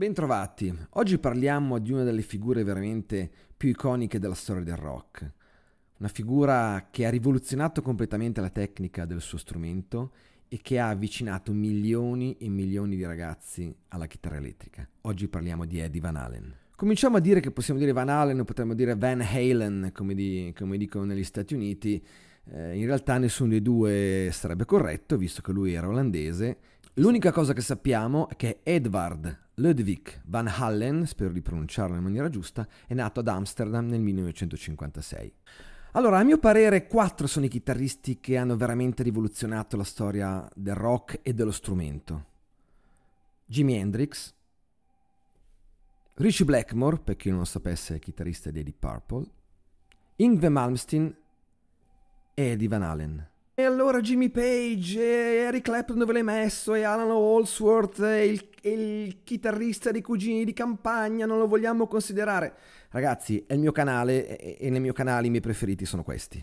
Bentrovati, oggi parliamo di una delle figure veramente più iconiche della storia del rock, una figura che ha rivoluzionato completamente la tecnica del suo strumento e che ha avvicinato milioni e milioni di ragazzi alla chitarra elettrica. Oggi parliamo di Eddie Van Halen. Cominciamo a dire che possiamo dire Van Halen o potremmo dire Van Halen, come, di, come dicono negli Stati Uniti. Eh, in realtà nessuno dei due sarebbe corretto, visto che lui era olandese L'unica cosa che sappiamo è che Edvard Ludwig van Hallen, spero di pronunciarlo in maniera giusta, è nato ad Amsterdam nel 1956. Allora, a mio parere, quattro sono i chitarristi che hanno veramente rivoluzionato la storia del rock e dello strumento. Jimi Hendrix, Richie Blackmore, per chi non lo sapesse, è chitarrista di Eddie Purple, Ingve Malmsteen e Eddie Van Halen. E allora Jimmy Page, e Eric Clapton dove l'hai messo, e Alan Holsworth, e il, e il chitarrista dei cugini di campagna, non lo vogliamo considerare. Ragazzi, è il mio canale e, e nei miei canali i miei preferiti sono questi.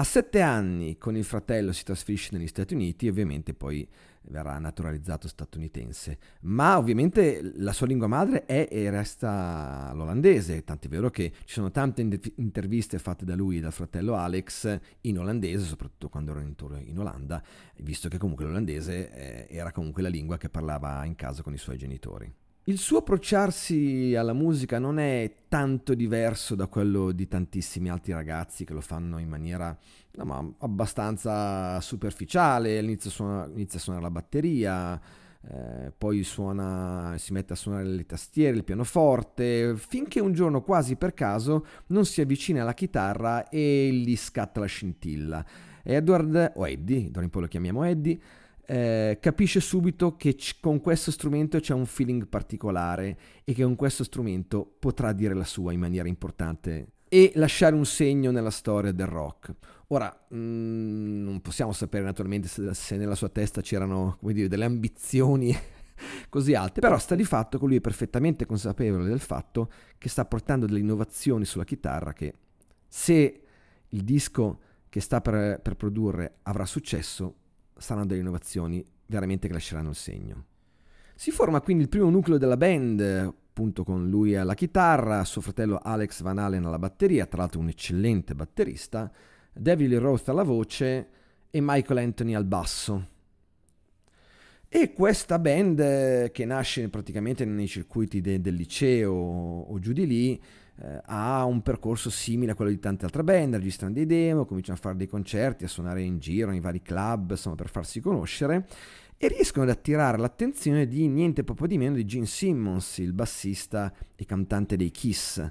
A sette anni con il fratello si trasferisce negli Stati Uniti e ovviamente poi verrà naturalizzato statunitense, ma ovviamente la sua lingua madre è e resta l'olandese, tant'è vero che ci sono tante interviste fatte da lui e dal fratello Alex in olandese, soprattutto quando erano in in Olanda, visto che comunque l'olandese eh, era comunque la lingua che parlava in casa con i suoi genitori. Il suo approcciarsi alla musica non è tanto diverso da quello di tantissimi altri ragazzi che lo fanno in maniera no, abbastanza superficiale, inizia a, suonare, inizia a suonare la batteria, eh, poi suona, si mette a suonare le tastiere, il pianoforte, finché un giorno quasi per caso non si avvicina alla chitarra e gli scatta la scintilla. Edward, o Eddie, d'ora in poi lo chiamiamo Eddie, eh, capisce subito che c- con questo strumento c'è un feeling particolare e che con questo strumento potrà dire la sua in maniera importante e lasciare un segno nella storia del rock. Ora, mh, mm, non possiamo sapere naturalmente se, se nella sua testa c'erano, dire, delle ambizioni così alte, però sta di fatto che lui è perfettamente consapevole del fatto che sta portando delle innovazioni sulla chitarra che se il disco che sta per, per produrre avrà successo, saranno delle innovazioni veramente che lasceranno il segno. Si forma quindi il primo nucleo della band, appunto con lui alla chitarra, suo fratello Alex Van Halen alla batteria, tra l'altro un eccellente batterista, David Roth alla voce e Michael Anthony al basso. E questa band eh, che nasce praticamente nei circuiti de- del liceo o giù di lì, eh, ha un percorso simile a quello di tante altre band, registrano dei demo, cominciano a fare dei concerti, a suonare in giro nei vari club, insomma, per farsi conoscere e riescono ad attirare l'attenzione di niente proprio di meno di Gene Simmons, il bassista e cantante dei Kiss,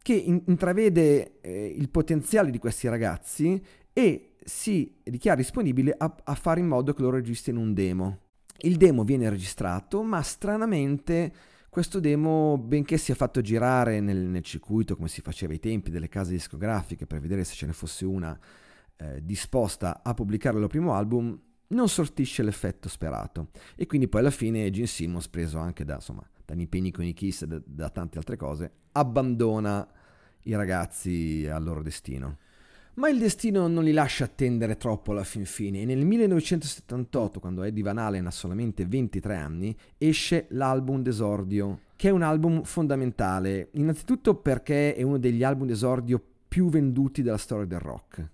che intravede eh, il potenziale di questi ragazzi e si dichiara disponibile a, a fare in modo che loro registrino un demo. Il demo viene registrato, ma stranamente questo demo, benché sia fatto girare nel, nel circuito come si faceva ai tempi delle case discografiche per vedere se ce ne fosse una eh, disposta a pubblicare il primo album, non sortisce l'effetto sperato. E quindi poi alla fine Gene Simmons, preso anche da, insomma, dagli impegni con i Kiss e da, da tante altre cose, abbandona i ragazzi al loro destino. Ma il destino non li lascia attendere troppo alla fin fine e nel 1978, quando Eddie Van Halen ha solamente 23 anni, esce l'album d'esordio, che è un album fondamentale, innanzitutto perché è uno degli album d'esordio più venduti della storia del rock.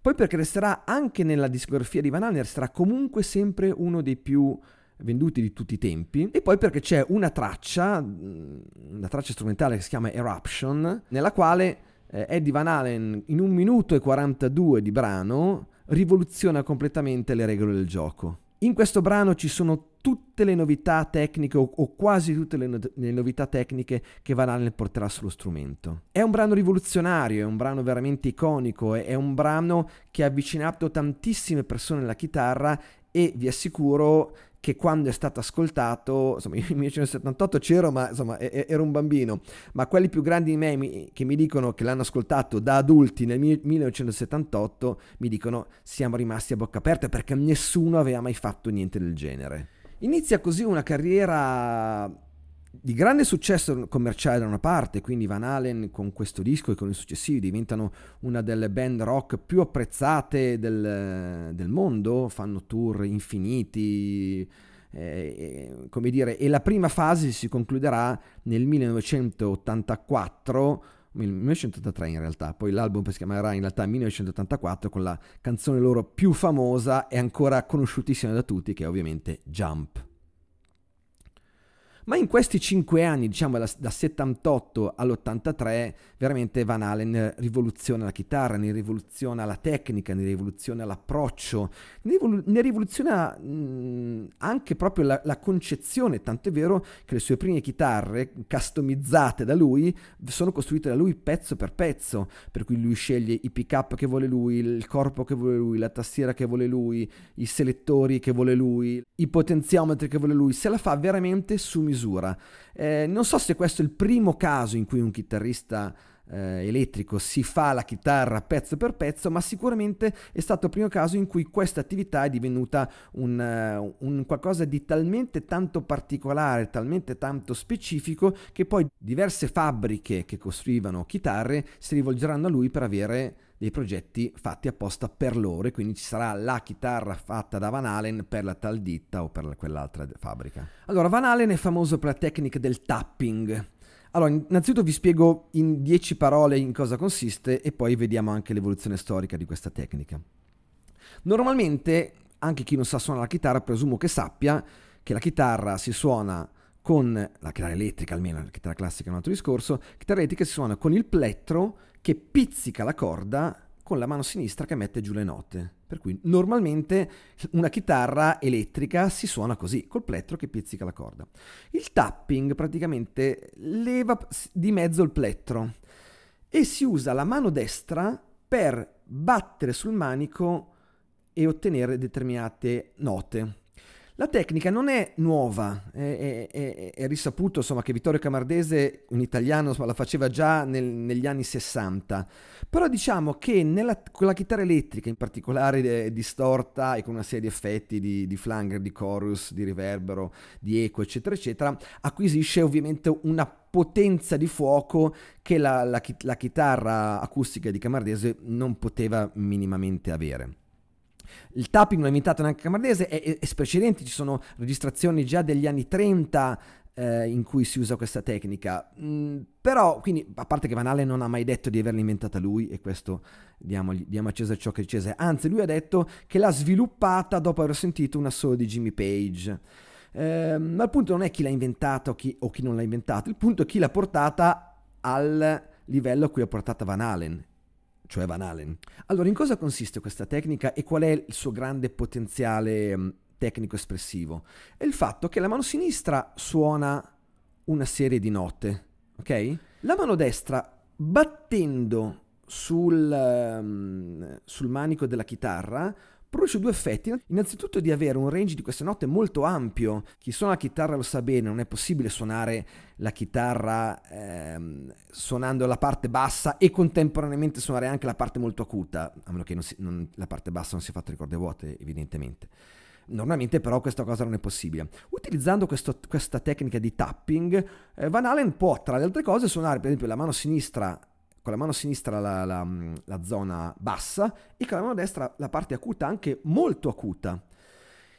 Poi perché resterà anche nella discografia di Van Halen, resterà comunque sempre uno dei più venduti di tutti i tempi e poi perché c'è una traccia, una traccia strumentale che si chiama Eruption, nella quale eh, Eddie Van Halen in un minuto e 42 di brano rivoluziona completamente le regole del gioco. In questo brano ci sono tutte le novità tecniche o, quasi tutte le, no- le novità tecniche che Van Halen porterà sullo strumento. È un brano rivoluzionario, è un brano veramente iconico, è, è un brano che ha avvicinato tantissime persone alla chitarra e vi assicuro che quando è stato ascoltato, insomma, io nel 1978 c'ero, ma insomma, ero un bambino, ma quelli più grandi di me che mi dicono che l'hanno ascoltato da adulti nel 1978 mi dicono siamo rimasti a bocca aperta perché nessuno aveva mai fatto niente del genere. Inizia così una carriera di grande successo commerciale da una parte, quindi Van Halen con questo disco e con i successivi diventano una delle band rock più apprezzate del, del mondo, fanno tour infiniti, eh, eh come dire, e la prima fase si concluderà nel 1984. 1983 in realtà, poi l'album si chiamerà in realtà 1984 con la canzone loro più famosa e ancora conosciutissima da tutti che è ovviamente Jump. Ma in questi cinque anni, diciamo da, da 78 all'83, veramente Van Halen eh, rivoluziona la chitarra, ne rivoluziona la tecnica, ne rivoluziona l'approccio, ne, rivol- ne rivoluziona mh, mm, anche proprio la, la concezione, tanto è vero che le sue prime chitarre, customizzate da lui, sono costruite da lui pezzo per pezzo, per cui lui sceglie i pick up che vuole lui, il corpo che vuole lui, la tastiera che vuole lui, i selettori che vuole lui, i potenziometri che vuole lui, se la fa veramente su misura misura. Eh, non so se questo è il primo caso in cui un chitarrista eh, elettrico si fa la chitarra pezzo per pezzo, ma sicuramente è stato il primo caso in cui questa attività è divenuta un, eh, un qualcosa di talmente tanto particolare, talmente tanto specifico, che poi diverse fabbriche che costruivano chitarre si rivolgeranno a lui per avere dei progetti fatti apposta per loro e quindi ci sarà la chitarra fatta da Van Halen per la tal ditta o per quell'altra fabbrica. Allora, Van Halen è famoso per la tecnica del tapping. Allora, innanzitutto vi spiego in dieci parole in cosa consiste e poi vediamo anche l'evoluzione storica di questa tecnica. Normalmente, anche chi non sa suonare la chitarra, presumo che sappia che la chitarra si suona con la chitarra elettrica, almeno la chitarra classica è un altro discorso, la chitarra elettrica si suona con il plettro che pizzica la corda con la mano sinistra che mette giù le note. Per cui normalmente una chitarra elettrica si suona così, col plettro che pizzica la corda. Il tapping praticamente leva di mezzo il plettro e si usa la mano destra per battere sul manico e ottenere determinate note. La tecnica non è nuova, è, è, è risaputo insomma, che Vittorio Camardese, un italiano, insomma, la faceva già nel, negli anni 60, però diciamo che nella, con la chitarra elettrica in particolare distorta e con una serie di effetti di, di flanger, di chorus, di riverbero, di eco, eccetera, eccetera, acquisisce ovviamente una potenza di fuoco che la, la, la chitarra acustica di Camardese non poteva minimamente avere. Il tapping lo ha inventato anche Camardese è, e, precedenti ci sono registrazioni già degli anni 30 eh, in cui si usa questa tecnica. Mm, però, quindi, a parte che Van Halen non ha mai detto di averla inventata lui e questo diamogli, diamo a Cesare ciò che è Cesare. Anzi, lui ha detto che l'ha sviluppata dopo aver sentito una solo di Jimmy Page. Eh, ma il punto non è chi l'ha inventata o chi non l'ha inventata, il punto è chi l'ha portata al livello a cui ha portata Van Halen cioè Van Halen. Allora, in cosa consiste questa tecnica e qual è il suo grande potenziale mm, tecnico espressivo? È il fatto che la mano sinistra suona una serie di note, ok? La mano destra battendo sul, mm, sul manico della chitarra produce due effetti. Innanzitutto di avere un range di queste note molto ampio. Chi suona la chitarra lo sa bene, non è possibile suonare la chitarra ehm, suonando la parte bassa e contemporaneamente suonare anche la parte molto acuta, a meno che non si, non, la parte bassa non sia fatta di corde vuote, evidentemente. Normalmente però questa cosa non è possibile. Utilizzando questo, questa tecnica di tapping, eh, Van Halen può, tra le altre cose, suonare per esempio la mano sinistra con la mano sinistra la, la, mm, la zona bassa e con la mano destra la parte acuta, anche molto acuta.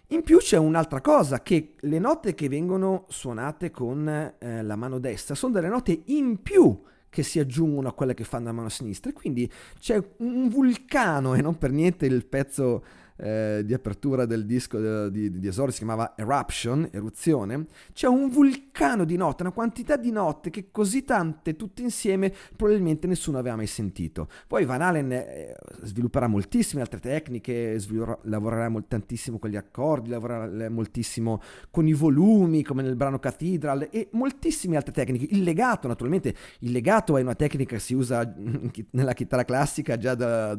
In più c'è un'altra cosa, che le note che vengono suonate con eh, la mano destra sono delle note in più che si aggiungono a quelle che fanno la mano sinistra, quindi c'è un vulcano e non per niente il pezzo eh, di apertura del disco di, di, di Esordio si chiamava Eruption, eruzione, c'è un vulcano di note, una quantità di note che così tante tutte insieme probabilmente nessuno aveva mai sentito. Poi Van Halen eh, svilupperà moltissime altre tecniche, lavorerà molt- tantissimo con gli accordi, lavorerà eh, moltissimo con i volumi, come nel brano Cathedral, e moltissime altre tecniche. Il legato, naturalmente, il legato è una tecnica che si usa nella chitarra classica già dalla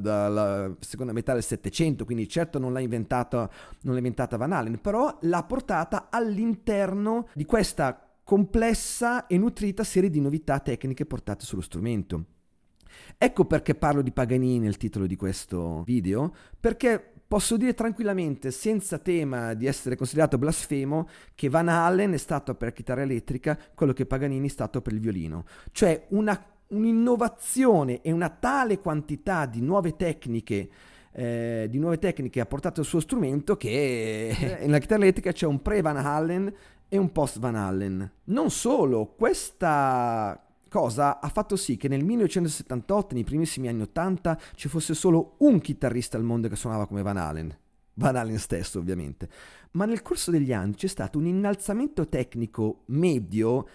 da seconda metà del Settecento, quindi certo concetto non l'ha inventata, non l'ha inventata Van Allen, però l'ha portata all'interno di questa complessa e nutrita serie di novità tecniche portate sullo strumento. Ecco perché parlo di Paganini nel titolo di questo video, perché posso dire tranquillamente, senza tema di essere considerato blasfemo, che Van Halen è stato per la chitarra elettrica quello che Paganini è stato per il violino, cioè una, un'innovazione e una tale quantità di nuove tecniche eh, di nuove tecniche ha portato il suo strumento che nella chitarra elettrica c'è un pre Van Halen e un post Van Halen. Non solo, questa cosa ha fatto sì che nel 1978, nei primissimi anni 80, ci fosse solo un chitarrista al mondo che suonava come Van Halen. Van Halen stesso, ovviamente. Ma nel corso degli anni c'è stato un innalzamento tecnico medio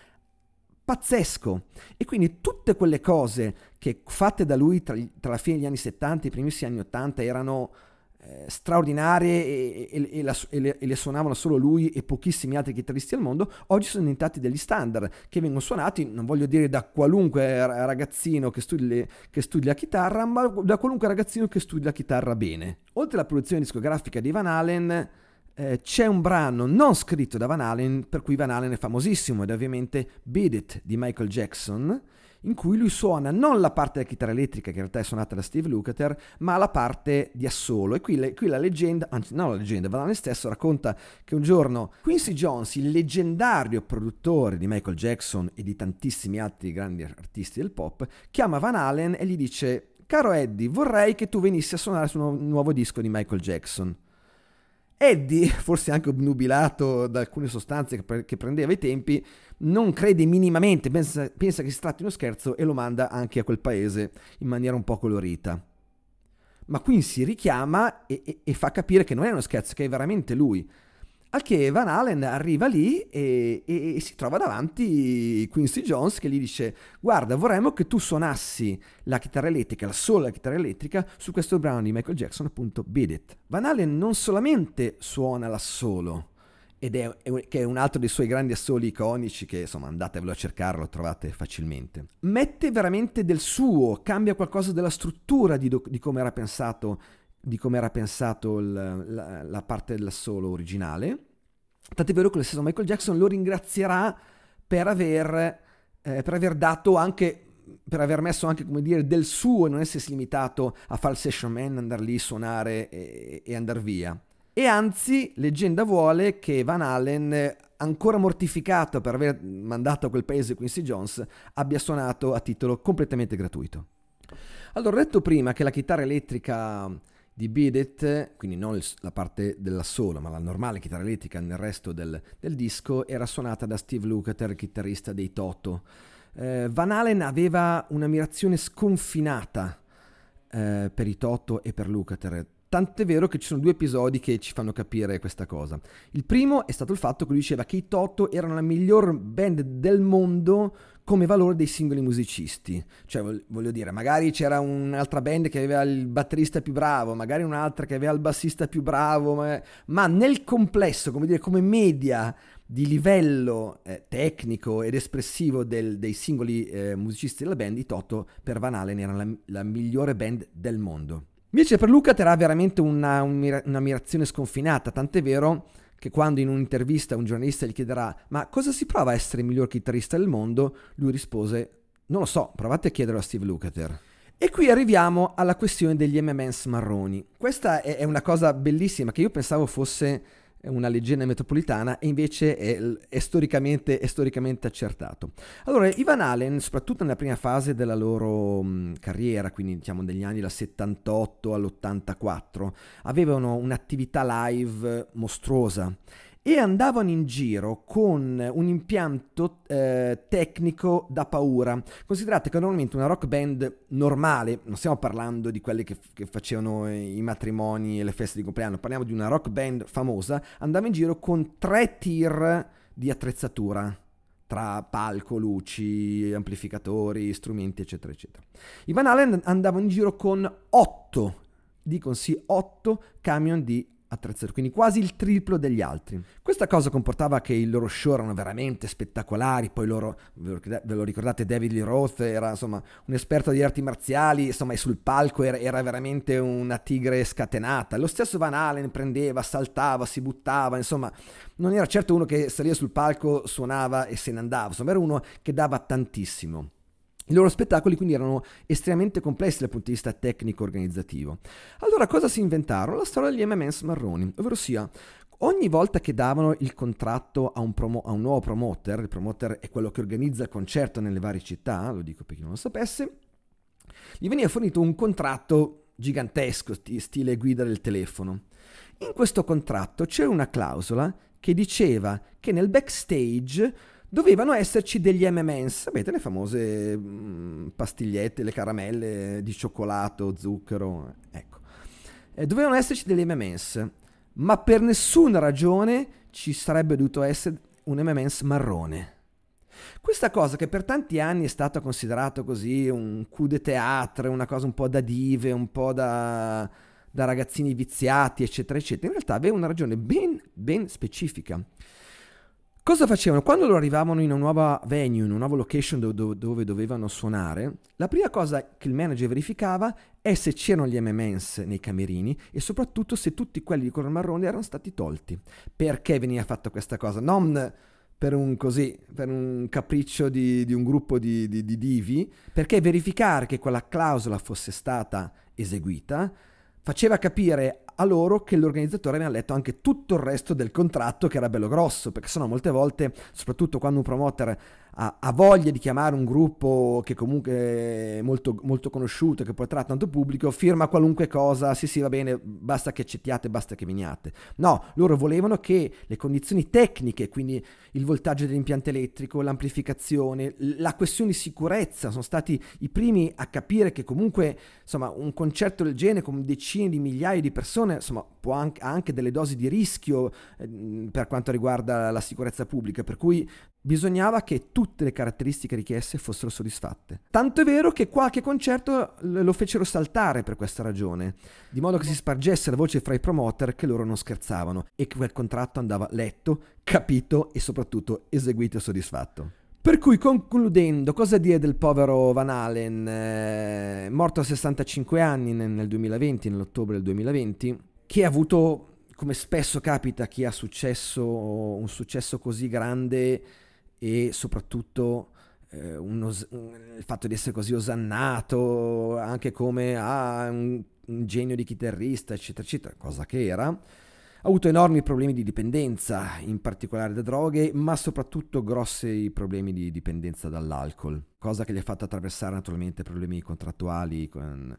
pazzesco. E quindi tutte quelle cose che fatte da lui tra, tra la fine degli anni 70 e i primissimi anni 80 erano eh, straordinarie e, e, e, la, le, e, le, suonavano solo lui e pochissimi altri chitarristi al mondo, oggi sono diventati degli standard che vengono suonati, non voglio dire da qualunque ragazzino che studi, che studi la chitarra, ma da qualunque ragazzino che studi la chitarra bene. Oltre alla produzione discografica di Van Halen, eh, c'è un brano non scritto da Van Allen, per cui Van Allen è famosissimo, ed è ovviamente Beat It di Michael Jackson, in cui lui suona non la parte della chitarra elettrica, che in realtà è suonata da Steve Lukather, ma la parte di assolo. E qui, le, qui la leggenda, anzi non la leggenda, Van Allen stesso racconta che un giorno Quincy Jones, il leggendario produttore di Michael Jackson e di tantissimi altri grandi artisti del pop, chiama Van Allen e gli dice «Caro Eddie, vorrei che tu venissi a suonare su un nuovo disco di Michael Jackson». Eddie, forse anche obnubilato da alcune sostanze che, pre- che prendeva ai tempi, non crede minimamente, pensa, pensa che si tratti di uno scherzo e lo manda anche a quel paese in maniera un po' colorita. Ma si richiama e, e, e fa capire che non è uno scherzo, che è veramente lui. Al che Van Halen arriva lì e, e, e, si trova davanti Quincy Jones che gli dice guarda vorremmo che tu suonassi la chitarra elettrica, la sola chitarra elettrica su questo brano di Michael Jackson appunto Beat It. Van Halen non solamente suona la solo ed è, è, è, un altro dei suoi grandi assoli iconici che insomma andatevelo a cercarlo, trovate facilmente. Mette veramente del suo, cambia qualcosa della struttura di, do, di come era pensato di come era pensato il, la, la, parte dell'assolo originale. Tant'è vero che lo stesso Michael Jackson lo ringrazierà per aver, eh, per aver dato anche per aver messo anche come dire del suo e non essersi limitato a fare il session man, andare lì, suonare e, e andare via. E anzi, leggenda vuole che Van Allen, ancora mortificato per aver mandato a quel paese Quincy Jones, abbia suonato a titolo completamente gratuito. Allora, ho detto prima che la chitarra elettrica di Bidet, quindi non la parte della sola, ma la normale chitarra elettrica nel resto del, del disco, era suonata da Steve Lukather, chitarrista dei Toto. Eh, Van Halen aveva un'ammirazione sconfinata eh, per i Toto e per Lukather, Tant'è vero che ci sono due episodi che ci fanno capire questa cosa. Il primo è stato il fatto che lui diceva che i Toto erano la miglior band del mondo come valore dei singoli musicisti. Cioè, voglio dire, magari c'era un'altra band che aveva il batterista più bravo, magari un'altra che aveva il bassista più bravo, ma, ma nel complesso, come dire, come media di livello eh, tecnico ed espressivo del, dei singoli eh, musicisti della band, i Toto per Van Halen erano la, la migliore band del mondo. Invece per Luca terrà veramente una, un'ammirazione sconfinata, tant'è vero che quando in un'intervista un giornalista gli chiederà ma cosa si prova a essere il miglior chitarrista del mondo, lui rispose non lo so, provate a chiederlo a Steve Lukather. E qui arriviamo alla questione degli MMS marroni. Questa è una cosa bellissima che io pensavo fosse una leggenda metropolitana e invece è, è, storicamente, è, storicamente, accertato. Allora, i Van Allen, soprattutto nella prima fase della loro mh, carriera, quindi diciamo degli anni dal 78 all'84, avevano un'attività live mostruosa e andavano in giro con un impianto eh, tecnico da paura. Considerate che normalmente una rock band normale, non stiamo parlando di quelle che, che facevano i matrimoni e le feste di compleanno, parliamo di una rock band famosa, andava in giro con tre tir di attrezzatura tra palco, luci, amplificatori, strumenti, eccetera, eccetera. I Van Halen andavano in giro con otto, dicono sì, otto camion di attrezzature, quindi quasi il triplo degli altri. Questa cosa comportava che i loro show erano veramente spettacolari, poi loro, ve lo ricordate, David Lee Roth era insomma un esperto di arti marziali, insomma e sul palco era, era veramente una tigre scatenata, lo stesso Van Halen prendeva, saltava, si buttava, insomma non era certo uno che saliva sul palco, suonava e se ne andava, insomma era uno che dava tantissimo. I loro spettacoli quindi erano estremamente complessi dal punto di vista tecnico-organizzativo. Allora cosa si inventarono? La storia degli MMS marroni, ovvero sia ogni volta che davano il contratto a un, promo- a un, nuovo promoter, il promoter è quello che organizza il concerto nelle varie città, lo dico per chi non lo sapesse, gli veniva fornito un contratto gigantesco, stile guida del telefono. In questo contratto c'era una clausola che diceva che nel backstage dovevano esserci degli MMs, sapete le famose mh, mm, pastigliette, le caramelle di cioccolato, zucchero, ecco. Eh, dovevano esserci degli MMs, ma per nessuna ragione ci sarebbe dovuto essere un MMs marrone. Questa cosa che per tanti anni è stata considerata così un coup de théâtre, una cosa un po' da dive, un po' da, da ragazzini viziati, eccetera, eccetera, in realtà aveva una ragione ben, ben specifica. Cosa facevano? Quando loro arrivavano in una nuova venue, in una nuova location do- do- dove dovevano suonare, la prima cosa che il manager verificava è se c'erano gli MMs nei camerini e soprattutto se tutti quelli di colore marrone erano stati tolti. Perché veniva fatta questa cosa? Non per un, così, per un capriccio di, di, un gruppo di, di, di divi, perché verificare che quella clausola fosse stata eseguita faceva capire a loro che l'organizzatore ha letto anche tutto il resto del contratto che era bello grosso, perché sennò molte volte, soprattutto quando un promoter ha, ha, voglia di chiamare un gruppo che comunque è molto, molto conosciuto, che porterà tanto pubblico, firma qualunque cosa, sì sì va bene, basta che accettiate, basta che veniate. No, loro volevano che le condizioni tecniche, quindi il voltaggio dell'impianto elettrico, l'amplificazione, la questione di sicurezza, sono stati i primi a capire che comunque insomma, un concerto del genere con decine di migliaia di persone insomma, può anche, ha anche delle dosi di rischio eh, per quanto riguarda la sicurezza pubblica, per cui Bisognava che tutte le caratteristiche richieste fossero soddisfatte. Tanto è vero che qualche concerto lo fecero saltare per questa ragione, di modo che si spargesse la voce fra i promoter che loro non scherzavano e che quel contratto andava letto, capito e soprattutto eseguito e soddisfatto. Per cui concludendo, cosa dire del povero Van Halen, eh, morto a 65 anni nel 2020, nell'ottobre del 2020, che ha avuto, come spesso capita chi ha successo, un successo così grande, e soprattutto eh, uno, il fatto di essere così osannato anche come ah, un, un genio di chitarrista, eccetera, eccetera, cosa che era. Ha avuto enormi problemi di dipendenza, in particolare da droghe, ma soprattutto grossi problemi di dipendenza dall'alcol, cosa che gli ha fatto attraversare naturalmente problemi contrattuali con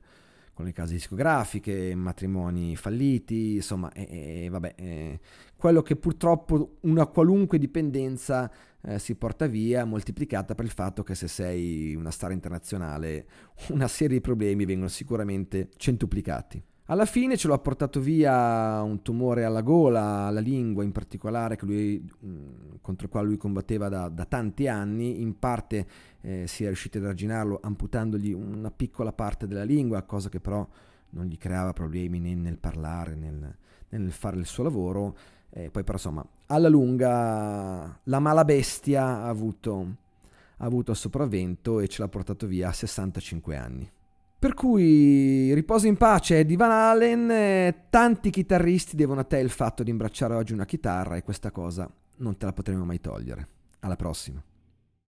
con le case discografiche, matrimoni falliti, insomma, e, vabbè, e quello che purtroppo una qualunque dipendenza eh, si porta via, moltiplicata per il fatto che se sei una star internazionale, una serie di problemi vengono sicuramente centuplicati. Alla fine ce l'ha portato via un tumore alla gola, alla lingua in particolare, lui, mm, contro il quale lui combatteva da, da tanti anni. In parte eh, si è riusciti ad arginarlo amputandogli una piccola parte della lingua, cosa che però non gli creava problemi né nel parlare né nel, nel fare il suo lavoro. Eh, poi però insomma, alla lunga la mala bestia ha avuto, ha avuto sopravvento e ce l'ha portato via a 65 anni. Per cui riposo in pace di Van Halen, eh, tanti chitarristi devono a te il fatto di imbracciare oggi una chitarra e questa cosa non te la potremo mai togliere. Alla prossima.